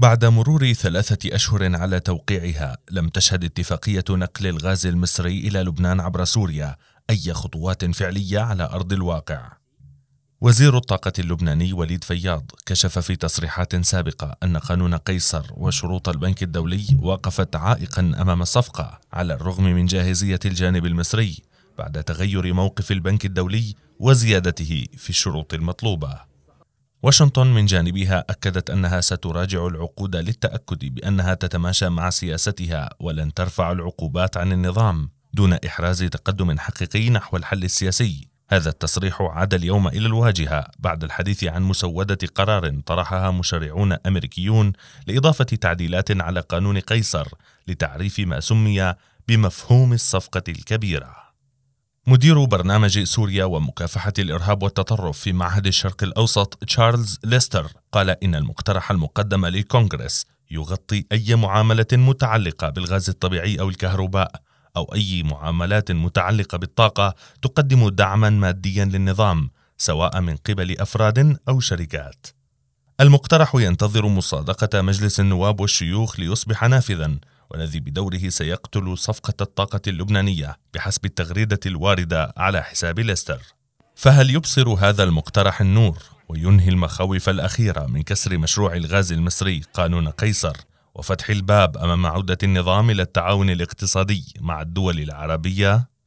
بعد مرور ثلاثة أشهر على توقيعها لم تشهد اتفاقية نقل الغاز المصري إلى لبنان عبر سوريا أي خطوات فعلية على أرض الواقع وزير الطاقة اللبناني وليد فياض كشف في تصريحات سابقة أن قانون قيصر وشروط البنك الدولي وقفت عائقا أمام الصفقة على الرغم من جاهزية الجانب المصري بعد تغير موقف البنك الدولي وزيادته في الشروط المطلوبة واشنطن من جانبها أكدت أنها ستراجع العقود للتأكد بأنها تتماشى مع سياستها ولن ترفع العقوبات عن النظام دون إحراز تقدم حقيقي نحو الحل السياسي هذا التصريح عاد اليوم إلى الواجهة بعد الحديث عن مسودة قرار طرحها مشرعون أمريكيون لإضافة تعديلات على قانون قيصر لتعريف ما سمي بمفهوم الصفقة الكبيرة مدير برنامج سوريا ومكافحة الإرهاب والتطرف في معهد الشرق الأوسط تشارلز ليستر قال إن المقترح المقدم للكونغرس يغطي أي معاملة متعلقة بالغاز الطبيعي أو الكهرباء أو أي معاملات متعلقة بالطاقة تقدم دعما ماديا للنظام سواء من قبل أفراد أو شركات. المقترح ينتظر مصادقة مجلس النواب والشيوخ ليصبح نافذا والذي بدوره سيقتل صفقة الطاقة اللبنانية بحسب التغريدة الواردة على حساب ليستر فهل يبصر هذا المقترح النور وينهي المخاوف الأخيرة من كسر مشروع الغاز المصري قانون قيصر وفتح الباب أمام عودة النظام إلى التعاون الاقتصادي مع الدول العربية؟